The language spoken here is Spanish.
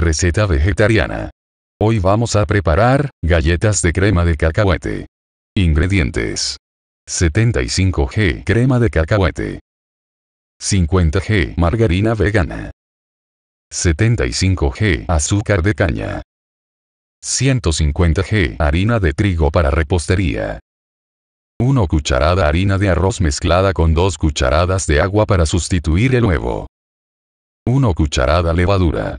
Receta vegetariana. Hoy vamos a preparar galletas de crema de cacahuete. Ingredientes. 75 g crema de cacahuete. 50 g margarina vegana. 75 g azúcar de caña. 150 g harina de trigo para repostería. 1 cucharada harina de arroz mezclada con 2 cucharadas de agua para sustituir el huevo. 1 cucharada levadura.